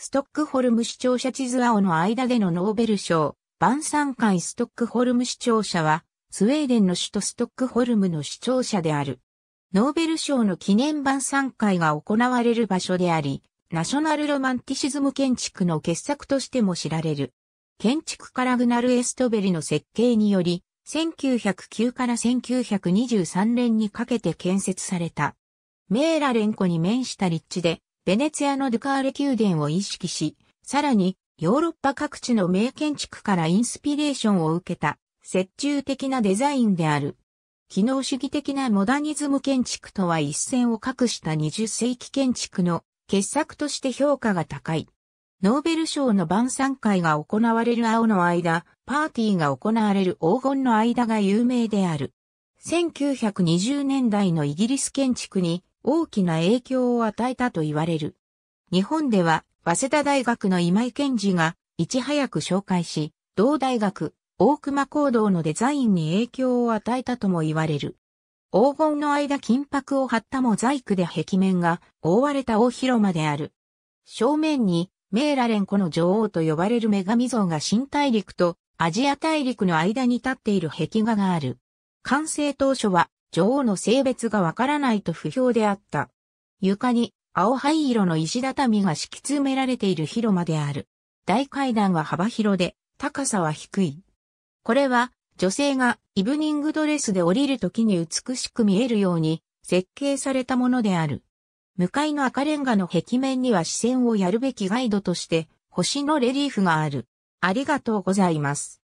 ストックホルム視聴者地図青の間でのノーベル賞、晩餐会ストックホルム視聴者は、スウェーデンの首都ストックホルムの視聴者である。ノーベル賞の記念晩餐会が行われる場所であり、ナショナルロマンティシズム建築の傑作としても知られる。建築家ラグナル・エストベリの設計により、1909から1923年にかけて建設された。メーラレンコに面した立地で、ベネツィアのドゥカーレ宮殿を意識し、さらにヨーロッパ各地の名建築からインスピレーションを受けた折衷的なデザインである。機能主義的なモダニズム建築とは一線を画した20世紀建築の傑作として評価が高い。ノーベル賞の晩餐会が行われる青の間、パーティーが行われる黄金の間が有名である。1920年代のイギリス建築に大きな影響を与えたと言われる。日本では、早稲田大学の今井健二が、いち早く紹介し、同大学、大熊行動のデザインに影響を与えたとも言われる。黄金の間金箔を貼ったモザイクで壁面が覆われた大広間である。正面にメーラレンコの女王と呼ばれる女神像が新大陸とアジア大陸の間に立っている壁画がある。完成当初は女王の性別がわからないと不評であった。床に青灰色の石畳が敷き詰められている広間である。大階段は幅広で、高さは低い。これは、女性がイブニングドレスで降りるときに美しく見えるように設計されたものである。向かいの赤レンガの壁面には視線をやるべきガイドとして、星のレリーフがある。ありがとうございます。